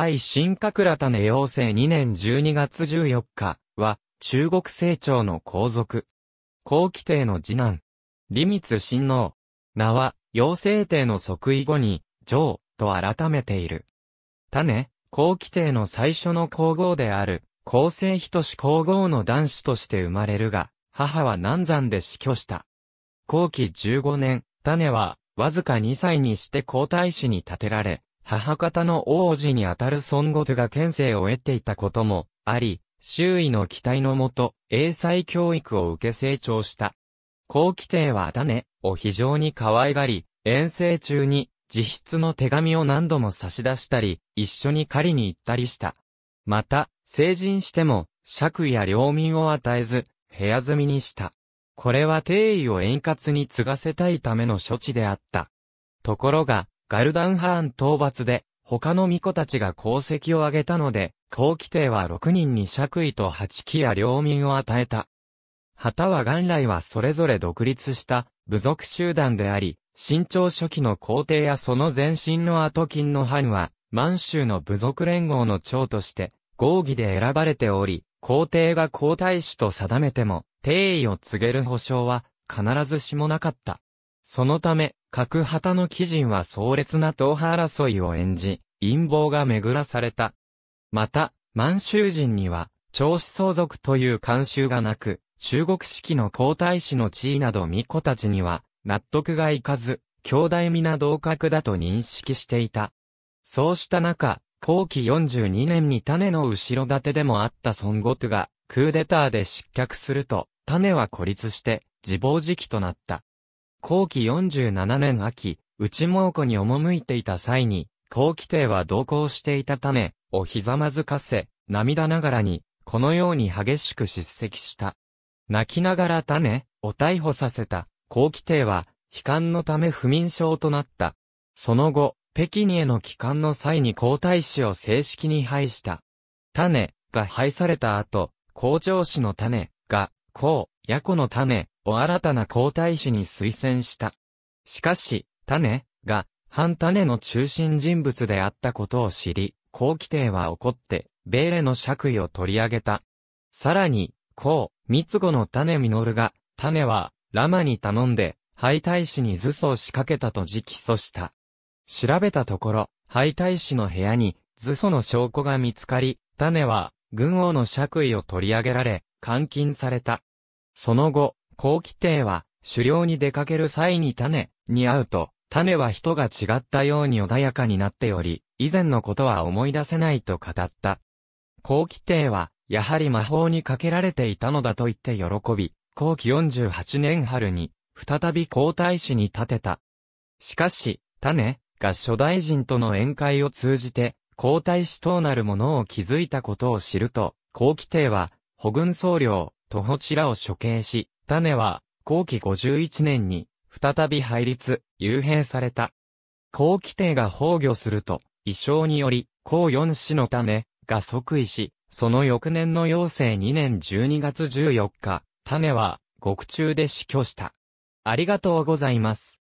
愛新格倉種陽請2年12月14日は、中国清朝の皇族。皇規帝の次男。李密親王。名は、陽請帝の即位後に、上、と改めている。種、皇規帝の最初の皇后である、皇帝人志皇后の男子として生まれるが、母は南山で死去した。後期15年、種は、わずか2歳にして皇太子に立てられ、母方の王子にあたる孫悟空が県政を得ていたこともあり、周囲の期待のもと、英才教育を受け成長した。後期帝は種を非常に可愛がり、遠征中に自筆の手紙を何度も差し出したり、一緒に狩りに行ったりした。また、成人しても、爵や領民を与えず、部屋住みにした。これは帝位を円滑に継がせたいための処置であった。ところが、ガルダンハーン討伐で、他の巫女たちが功績を挙げたので、後期帝は6人に爵位と8期や領民を与えた。旗は元来はそれぞれ独立した部族集団であり、新朝初期の皇帝やその前身の後金の藩は、満州の部族連合の長として、合議で選ばれており、皇帝が皇太子と定めても、帝位を告げる保証は、必ずしもなかった。そのため、角旗の貴人は壮烈な党派争いを演じ、陰謀が巡らされた。また、満州人には、長子相続という慣習がなく、中国式の皇太子の地位など巫女たちには、納得がいかず、兄弟皆同格だと認識していた。そうした中、後期42年に種の後ろ盾でもあった孫悟空が、クーデターで失脚すると、種は孤立して、自暴自棄となった。後期47年秋、内蒙古に赴いていた際に、後期帝は同行していたため、をひざまずかせ、涙ながらに、このように激しく叱責した。泣きながら種、を逮捕させた、後期帝は、悲観のため不眠症となった。その後、北京への帰還の際に皇太子を正式に廃した。種が廃された後、校長子の種が、皇ヤコの種を新たな皇太子に推薦した。しかし、種が、反種の中心人物であったことを知り、皇期帝は怒って、ベーレの爵位を取り上げた。さらに、皇、三つ子の種実が、種は、ラマに頼んで、敗太子に図訴を仕掛けたと直訴した。調べたところ、敗太子の部屋に、図訴の証拠が見つかり、種は、軍王の爵位を取り上げられ、監禁された。その後、後期帝は、狩猟に出かける際に種に会うと、種は人が違ったように穏やかになっており、以前のことは思い出せないと語った。後期帝は、やはり魔法にかけられていたのだと言って喜び、後期48年春に、再び皇太子に立てた。しかし、種が初大人との宴会を通じて、皇太子となるものを築いたことを知ると、後期帝は、保軍総領、徒歩チラを処刑し、種は、後期51年に、再び配立、幽閉された。後期帝が崩御すると、異象により、後四子の種が即位し、その翌年の陽正2年12月14日、種は、獄中で死去した。ありがとうございます。